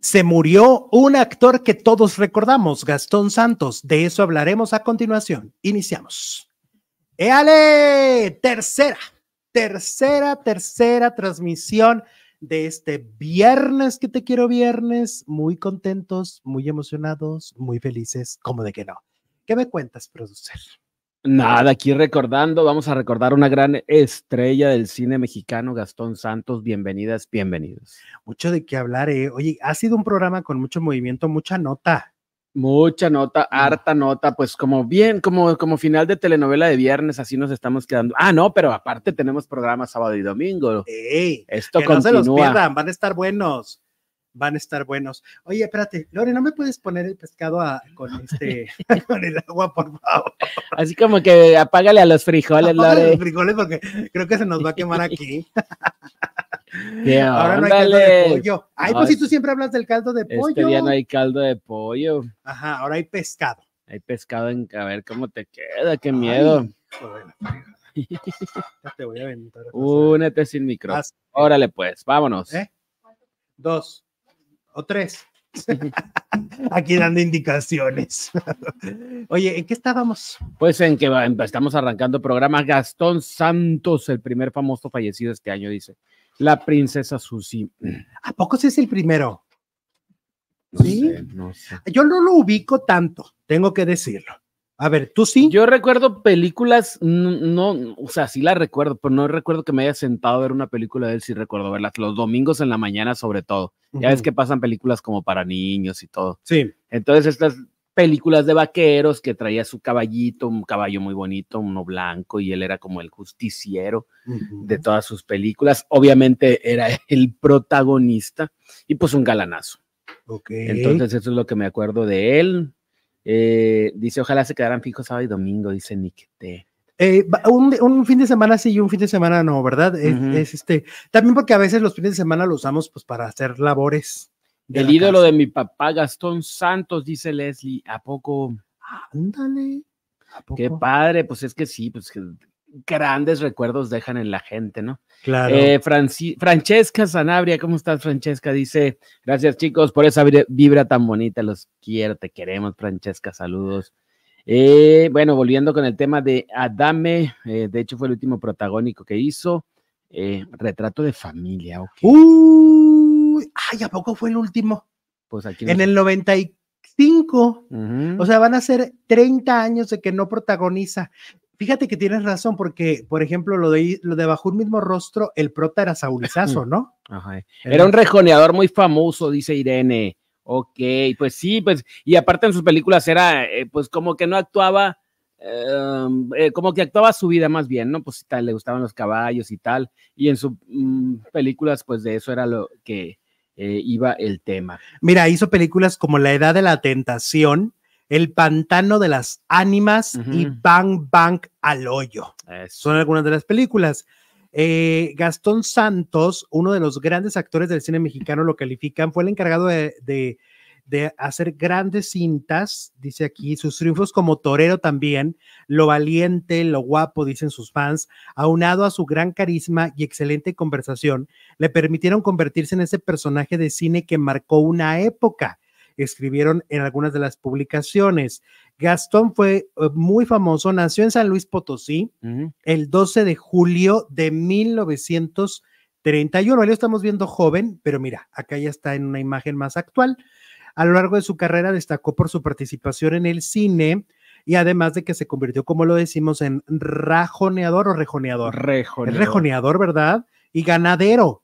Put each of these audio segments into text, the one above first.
Se murió un actor que todos recordamos, Gastón Santos. De eso hablaremos a continuación. Iniciamos. ¡Éale! Tercera, tercera, tercera transmisión de este viernes que te quiero viernes. Muy contentos, muy emocionados, muy felices, como de que no. ¿Qué me cuentas, producer? Nada, aquí recordando, vamos a recordar una gran estrella del cine mexicano, Gastón Santos. Bienvenidas, bienvenidos. Mucho de qué hablar, eh. Oye, ha sido un programa con mucho movimiento, mucha nota. Mucha nota, mm. harta nota, pues como bien, como, como final de telenovela de viernes, así nos estamos quedando. Ah, no, pero aparte tenemos programa sábado y domingo. Ey, Esto que no se los pierdan, van a estar buenos van a estar buenos. Oye, espérate, Lore, ¿no me puedes poner el pescado con este, con el agua, por favor? Así como que apágale a los frijoles, apágale Lore. los frijoles porque creo que se nos va a quemar aquí. Ahora no hay caldo de pollo. Ay, pues si tú siempre hablas del caldo de este pollo. Este día no hay caldo de pollo. Ajá, ahora hay pescado. Hay pescado en, a ver cómo te queda, qué miedo. Ya te voy a aventar. Únete sin micro. Órale pues, vámonos. ¿Eh? Dos o tres. Aquí dando indicaciones. Oye, ¿en qué estábamos? Pues en que estamos arrancando programa. Gastón Santos, el primer famoso fallecido este año, dice. La princesa Susi. ¿A poco es el primero? ¿Sí? Yo no lo ubico tanto, tengo que decirlo. A ver, ¿tú sí? Yo recuerdo películas, no, o sea, sí las recuerdo, pero no recuerdo que me haya sentado a ver una película de él, sí recuerdo verlas, los domingos en la mañana sobre todo. Ya ves que pasan películas como para niños y todo. Sí. Entonces estas películas de vaqueros que traía su caballito, un caballo muy bonito, uno blanco, y él era como el justiciero de todas sus películas. Obviamente era el protagonista y pues un galanazo. Okay. Entonces eso es lo que me acuerdo de él. Eh, dice, ojalá se quedaran fijos sábado y domingo, dice Nick Eh, un, fin de semana sí y un fin de semana no, ¿verdad? es, este, también porque a veces los fines de semana los usamos pues para hacer labores. El ídolo de mi papá, Gastón Santos, dice Leslie, ¿a poco? Ah, ándale. Qué padre, pues es que sí, pues que grandes recuerdos dejan en la gente, ¿no? Claro. Eh, Francesca Sanabria, ¿cómo estás, Francesca? Dice, gracias chicos por esa vibra tan bonita, los quiero, te queremos, Francesca, saludos. Eh, bueno, volviendo con el tema de Adame, eh, de hecho fue el último protagónico que hizo, retrato de familia, Uy, ay, ¿a poco fue el último? Pues aquí. En el 95, O sea, van a ser 30 años de que no protagoniza. Fíjate que tienes razón, porque, por ejemplo, lo de, lo de bajo un mismo rostro, el prota era Saurizazo, ¿no? Era un rejoneador muy famoso, dice Irene. Ok, pues sí, pues, y aparte en sus películas era, eh, pues como que no actuaba, em, eh, como que actuaba su vida más bien, ¿no? Pues tal, le gustaban los caballos y tal, y en sus mm, películas, pues de eso era lo que eh, iba el tema. Mira, hizo películas como La Edad de la Tentación, el pantano de las ánimas y Bang Bang al hoyo. son algunas de las películas. Eh, Gastón Santos, uno de los grandes actores del cine mexicano, lo califican, fue el encargado de, de, hacer grandes cintas, dice aquí, sus triunfos como torero también, lo valiente, lo guapo, dicen sus fans, aunado a su gran carisma y excelente conversación, le permitieron convertirse en ese personaje de cine que marcó una época escribieron en algunas de las publicaciones. Gastón fue eh, muy famoso, nació en San Luis Potosí el 12 de julio de 1931. Ahí lo estamos viendo joven, pero mira, acá ya está en una imagen más actual. A lo largo de su carrera destacó por su participación en el cine y además de que se convirtió, como lo decimos, en rajoneador o rejoneador. Rejoneador. rejoneador, ¿verdad? Y ganadero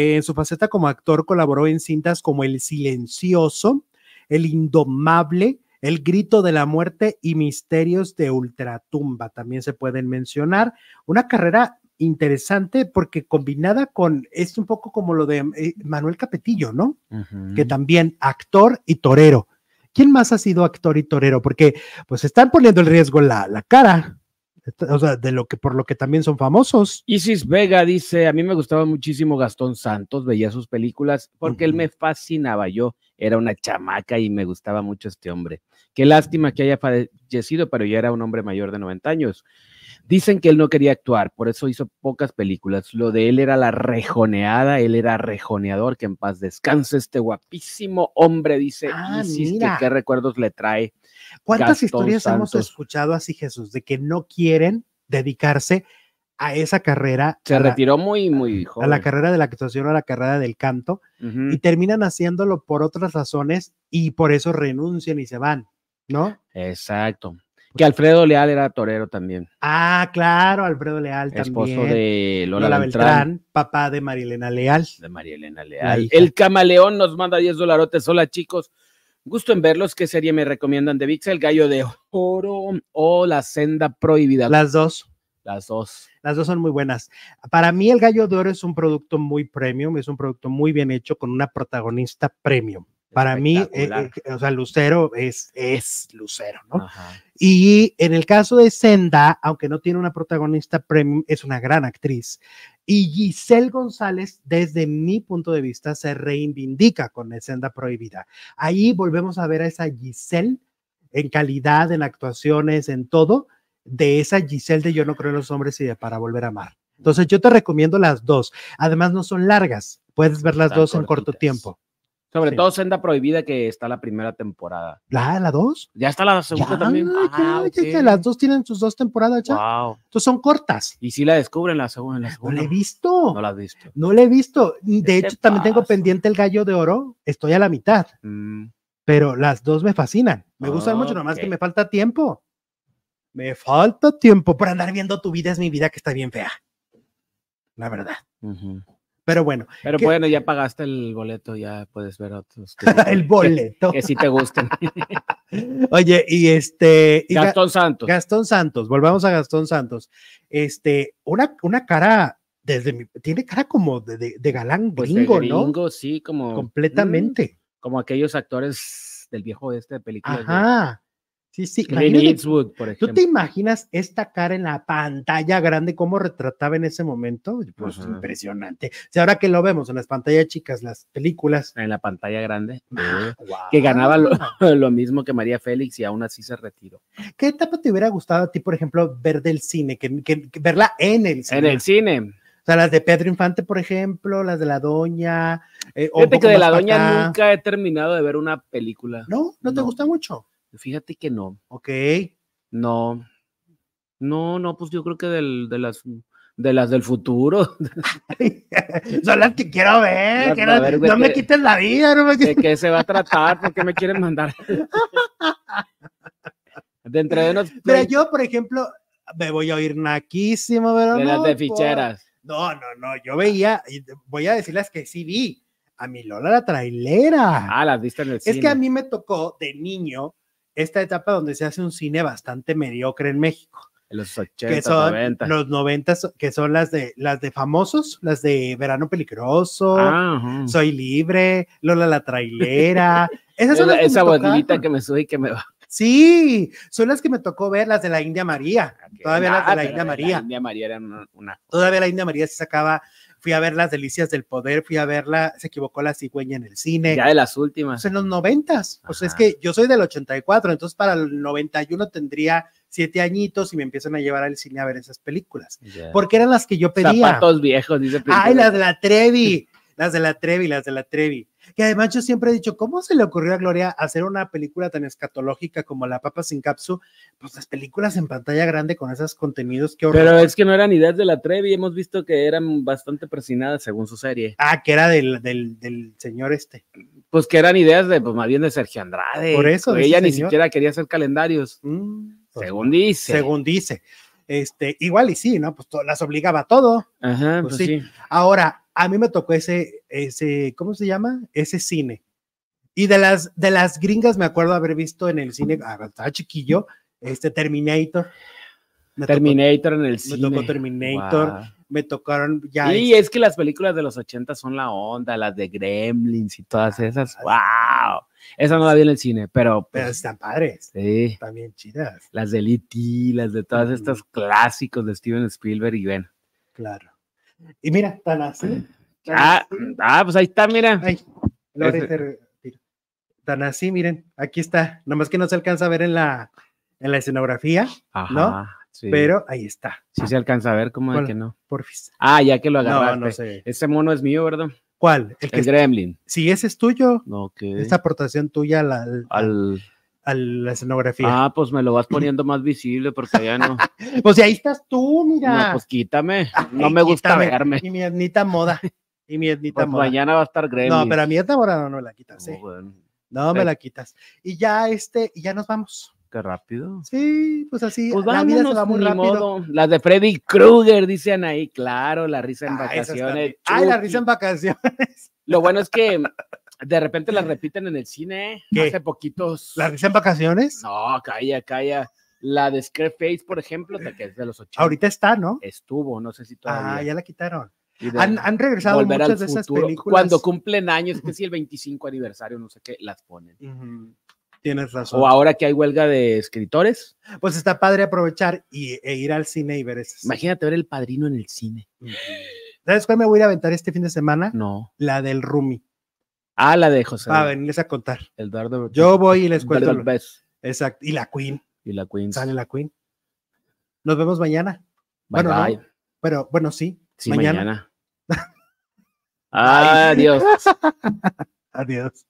en su faceta como actor colaboró en cintas como El Silencioso, El Indomable, El Grito de la Muerte y Misterios de Ultratumba, también se pueden mencionar. Una carrera interesante porque combinada con, es un poco como lo de eh, Manuel Capetillo, ¿no? Que también actor y torero. ¿Quién más ha sido actor y torero? Porque pues están poniendo el riesgo la, la cara o sea, de lo que por lo que también son famosos. Isis Vega dice, a mí me gustaba muchísimo Gastón Santos, veía sus películas porque él me fascinaba, yo era una chamaca y me gustaba mucho este hombre. Qué lástima que haya fallecido, pero ya era un hombre mayor de 90 años. Dicen que él no quería actuar, por eso hizo pocas películas. Lo de él era la rejoneada, él era rejoneador, que en paz descanse este guapísimo hombre, dice ah, mira. qué recuerdos le trae. ¿Cuántas historias hemos escuchado así, Jesús, de que no quieren dedicarse a esa carrera? Se retiró muy, muy joven. A la carrera de la actuación, a la carrera del canto, y terminan haciéndolo por otras razones y por eso renuncian y se van, ¿no? Exacto. Que Alfredo Leal era torero también. Ah, claro, Alfredo Leal también. Esposo de Lola, Beltrán, papá de Marielena Leal. De Marielena Leal. El camaleón nos manda 10 dolarotes. Hola, chicos. Gusto en verlos. ¿Qué serie me recomiendan de VIX? El gallo de oro o la senda prohibida. Las dos. Las dos. Las dos son muy buenas. Para mí, el gallo de oro es un producto muy premium, es un producto muy bien hecho con una protagonista premium. Para mí, eh, eh, o sea, Lucero es, es Lucero, ¿no? Y en el caso de Senda, aunque no tiene una protagonista premium, es una gran actriz. Y Giselle González, desde mi punto de vista, se reivindica con Senda Prohibida. Ahí volvemos a ver a esa Giselle en calidad, en actuaciones, en todo, de esa Giselle de Yo no creo en los hombres y de Para volver a amar. Entonces yo te recomiendo las dos. Además no son largas, puedes ver las dos en corto tiempo. Sobre todo Senda Prohibida, que está la primera temporada. ¿La, la dos? Ya está la segunda también. Ah, las dos tienen sus dos temporadas ya. Entonces son cortas. Y si la descubren la segunda. No la he visto. No la he visto. No la he visto. De hecho, también tengo pendiente el gallo de oro. Estoy a la mitad. Mm. Pero las dos me fascinan. Me gustan mucho, nomás que me falta tiempo. Me falta tiempo para andar viendo tu vida es mi vida que está bien fea. La verdad. Pero bueno. Pero bueno, ya pagaste el boleto, ya puedes ver otros. el boleto. Que, si te gusten. Oye, y este. Gastón Santos. Gastón Santos, volvamos a Gastón Santos. Este, una, una cara, desde mi, tiene cara como de, de, galán pues gringo, ¿no? sí, como. Completamente. Mm, como aquellos actores del viejo este de películas. Ajá. Sí, sí. por ejemplo. ¿Tú te imaginas esta cara en la pantalla grande, cómo retrataba en ese momento? Pues, pues impresionante. O ahora que lo vemos en las pantallas chicas, las películas. En la pantalla grande. Ah, que ganaba lo, mismo que María Félix y aún así se retiró. ¿Qué etapa te hubiera gustado a ti, por ejemplo, ver del cine? verla en el cine. En el cine. O sea, las de Pedro Infante, por ejemplo, las de La Doña. Eh, Fíjate que de La Doña nunca he terminado de ver una película. no, no. te gusta mucho. Fíjate que no. Ok. No. No, no, pues yo creo que del, de las de las del futuro. Son las que quiero ver. no me quiten la vida. No me ¿De qué se va a tratar? ¿Por qué me quieren mandar? Dentro de unos... Pero yo, por ejemplo, me voy a oír naquísimo, ¿verdad? De las de ficheras. No, no, no. Yo veía, voy a decirles que sí vi. A mi Lola la trailera. Ah, las viste en el cine. Es que a mí me tocó de niño esta etapa donde se hace un cine bastante mediocre en México. los 80, que Los 90, que son las de, las de famosos, las de Verano Peligroso, Soy Libre, Lola la Trailera. esa bodillita que me sube y que me va. Sí, son las que me tocó ver, las de la India María. Todavía las de ah, la India María. La India María era una, Todavía la India María se sacaba fui a ver Las Delicias del Poder, fui a verla, se equivocó la cigüeña en el cine. Ya de las últimas. Pues en los noventas. O pues sea, es que yo soy del 84, entonces para el 91 tendría siete añitos y me empiezan a llevar al cine a ver esas películas. Porque eran las que yo pedía. Zapatos viejos, dice. Ay, las de la Trevi las de la Trevi, las de la Trevi. Que además yo siempre he dicho, ¿cómo se le ocurrió a Gloria hacer una película tan escatológica como La Papa sin Capsu? Pues las películas en pantalla grande con esos contenidos que Pero es que no eran ideas de la Trevi, hemos visto que eran bastante presinadas según su serie. Ah, que era del, señor este. Pues que eran ideas de, pues más bien de Sergio Andrade. Por eso. ella ni siquiera quería hacer calendarios. Mm, pues, según dice. Según dice. Este, igual y sí, ¿no? Pues las obligaba a todo. Ajá, pues, pues sí. Ahora, a mí me tocó ese, ese, ¿cómo se llama? Ese cine. Y de las, de las gringas me acuerdo haber visto en el cine, ah, estaba chiquillo, este Terminator. Terminator en el cine. Me tocó Terminator. Me tocaron ya. Y este es que las películas de los 80 son la onda, las de Gremlins y todas ah, esas. ¡Wow! Esa no la vi en el cine, pero. pero pues, están padres. Sí. También chidas. Las de E.T., las de todas estos estas clásicos de Steven Spielberg y Ben. Claro. Y mira, Tan ah, así. Ah, ah, pues ahí está, mira. Tanasi, miren, aquí está. Nomás que no se alcanza a ver en la, en la escenografía, ¿no? Pero ahí está. Sí se alcanza a ver, como de que no? Porfis. Ah, ya que lo agarraste. Ese mono es mío, ¿verdad? ¿Cuál? El, Gremlin. Sí, ese es tuyo. No, Esta aportación tuya al la escenografía. Ah, pues me lo vas poniendo más visible porque ya no. pues ahí estás tú, mira. No, pues quítame. no me gusta pegarme verme. Y mi etnita moda. Y mi etnita pues moda. Mañana va a estar Gremlins. No, pero a mi etnita moda no, me la quitas. No ¿eh? me la quitas. Y ya este, y ya nos vamos. Qué rápido. Sí, pues así. Pues la vida se va muy rápido. Las de Freddy Krueger, dicen ahí, claro, la risa en ah, vacaciones. Ay, la risa en vacaciones. Lo bueno es que De repente las repiten en el cine. Hace poquitos. ¿Las dicen vacaciones? No, calla, calla. La de Face, por ejemplo, que es de los 80. Ahorita está, ¿no? Estuvo, no sé si ah, todavía. Ah, ya la quitaron. Han, regresado muchas de esas películas. Cuando cumplen años, que si el 25 aniversario, no sé qué, las ponen. Tienes razón. O ahora que hay huelga de escritores. Pues está padre aprovechar y, e ir al cine y ver esas. Imagínate ver el padrino en el cine. ¿Sabes cuál me voy a ir a aventar este fin de semana? No. La del Rumi. Ah, la de José. Ah, venirles a contar. Eduardo. Yo voy y les cuento. Exacto. Y la Queen. Y la Queen. Sale la Queen. Nos vemos mañana. bueno, pero bueno, sí. Sí, mañana. mañana. Adiós. Adiós.